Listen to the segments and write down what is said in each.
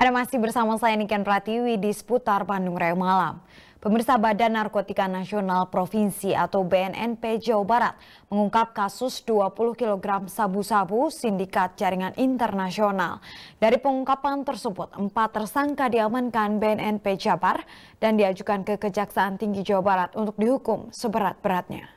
Ada masih bersama saya Niken Pratiwi di seputar Bandung Raya Malam. Pemirsa Badan Narkotika Nasional Provinsi atau BNNP Jawa Barat mengungkap kasus 20 kg sabu-sabu sindikat jaringan internasional. Dari pengungkapan tersebut, empat tersangka diamankan BNNP Jabar dan diajukan ke Kejaksaan Tinggi Jawa Barat untuk dihukum seberat-beratnya.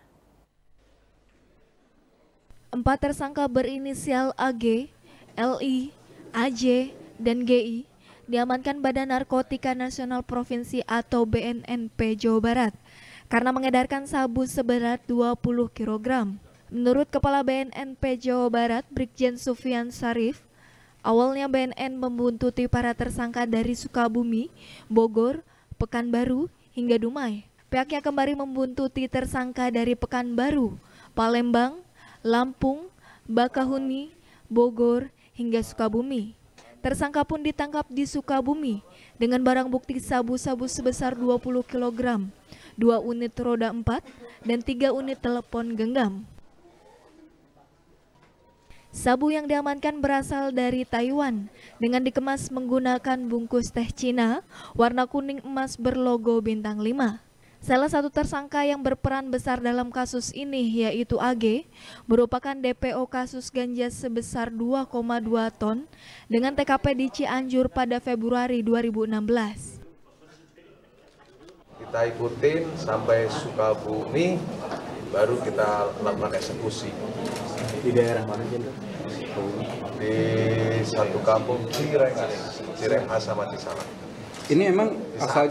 Empat tersangka berinisial AG, LI, AJ, dan GI diamankan Badan Narkotika Nasional Provinsi atau BNNP Jawa Barat karena mengedarkan sabu seberat 20 kg. Menurut Kepala BNNP Jawa Barat, Brigjen Sufian Sarif, awalnya BNN membuntuti para tersangka dari Sukabumi, Bogor, Pekanbaru, hingga Dumai. Pihaknya kembali membuntuti tersangka dari Pekanbaru, Palembang, Lampung, Bakahuni, Bogor, hingga Sukabumi. Tersangka pun ditangkap di Sukabumi dengan barang bukti sabu-sabu sebesar 20 kg, 2 unit roda 4, dan 3 unit telepon genggam. Sabu yang diamankan berasal dari Taiwan dengan dikemas menggunakan bungkus teh Cina warna kuning emas berlogo bintang 5. Salah satu tersangka yang berperan besar dalam kasus ini yaitu AG merupakan DPO kasus ganja sebesar 2,2 ton dengan TKP di Cianjur pada Februari 2016. Kita ikutin sampai Sukabumi baru kita lakukan eksekusi. Di daerah mana Jenderal? Di satu kampung Cireng, Cireng sama Sana. Ini emang asal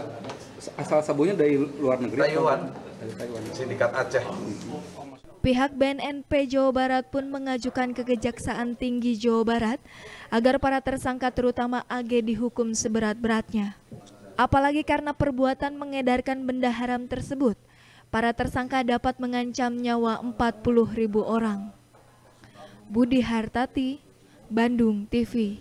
asal sabunnya dari luar negeri Taiwan Taiwan sindikat Aceh Pihak BNNP Jawa Barat pun mengajukan ke Kejaksaan Tinggi Jawa Barat agar para tersangka terutama AG dihukum seberat-beratnya. Apalagi karena perbuatan mengedarkan benda haram tersebut, para tersangka dapat mengancam nyawa 40 ribu orang. Budi Hartati, Bandung TV